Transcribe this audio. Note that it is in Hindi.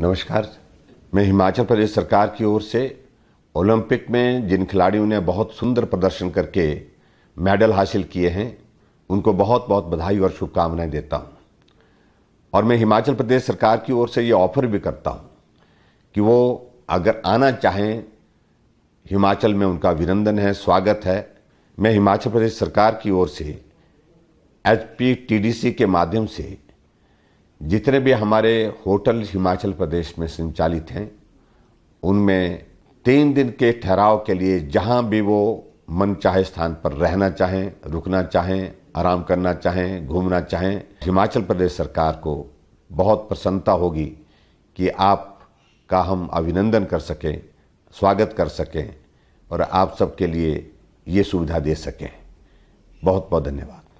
नमस्कार मैं हिमाचल प्रदेश सरकार की ओर से ओलंपिक में जिन खिलाड़ियों ने बहुत सुंदर प्रदर्शन करके मेडल हासिल किए हैं उनको बहुत बहुत बधाई और शुभकामनाएं देता हूं और मैं हिमाचल प्रदेश सरकार की ओर से ये ऑफर भी करता हूं कि वो अगर आना चाहें हिमाचल में उनका अभिनंदन है स्वागत है मैं हिमाचल प्रदेश सरकार की ओर से एच के माध्यम से जितने भी हमारे होटल हिमाचल प्रदेश में संचालित हैं उनमें तीन दिन के ठहराव के लिए जहाँ भी वो मन चाहे स्थान पर रहना चाहें रुकना चाहें आराम करना चाहें घूमना चाहें हिमाचल प्रदेश सरकार को बहुत प्रसन्नता होगी कि आप का हम अभिनंदन कर सकें स्वागत कर सकें और आप सबके लिए ये सुविधा दे सकें बहुत बहुत धन्यवाद